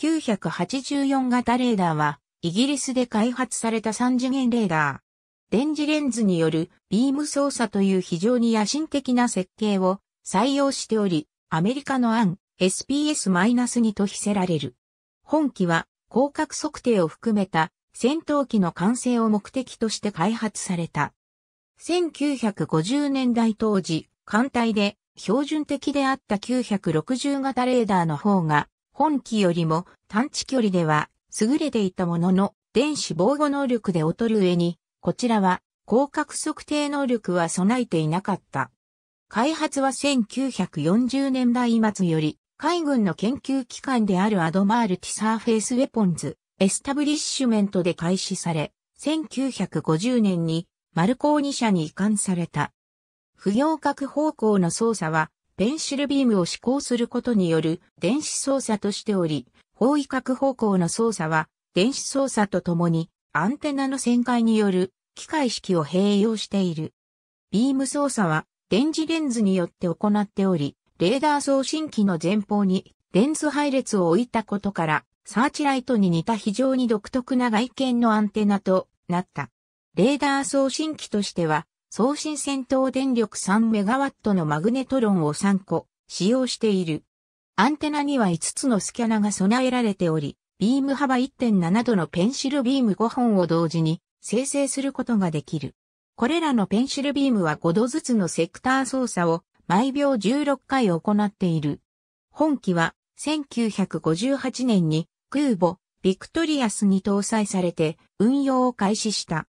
984型レーダーは、イギリスで開発された3次元レーダー。電磁レンズによるビーム操作という非常に野心的な設計を採用しており、アメリカの案 SPS-2 と非せられる。本機は広角測定を含めた戦闘機の完成を目的として開発された。1950年代当時、艦隊で標準的であった960型レーダーの方が本機よりも探知距離では優れていたものの、電子防護能力で劣る上に、こちらは広角測定能力は備えていなかった。開発は1940年代末より、海軍の研究機関であるアドマールティサーフェイスウェポンズ、エスタブリッシュメントで開始され、1950年にマルコーニ社に移管された。不行角方向の操作はペンシルビームを指向することによる電子操作としており、方位角方向の操作は電子操作とともにアンテナの旋回による機械式を併用している。ビーム操作は電磁レンズによって行っており、レーダー送信機の前方にレンズ配列を置いたことから、サーチライトに似た非常に独特な外見のアンテナとなった。レーダー送信機としては送信戦闘電力 3MW のマグネトロンを3個使用している。アンテナには5つのスキャナが備えられており、ビーム幅1.7度のペンシルビーム5本を同時に生成することができる。これらのペンシルビームは5度ずつのセクター操作を毎秒16回行っている。本機は1958年に空母ビクトリアスに搭載されて運用を開始した。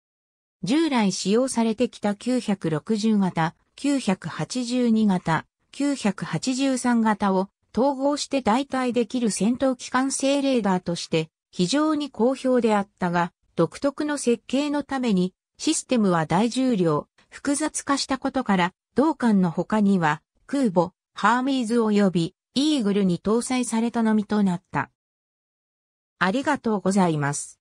従来使用されてきた960型、982型、983型を統合して代替できる戦闘機関制レーダーとして非常に好評であったが、独特の設計のためにシステムは大重量、複雑化したことから、同艦の他には空母、ハーミーズ及びイーグルに搭載されたのみとなった。ありがとうございます。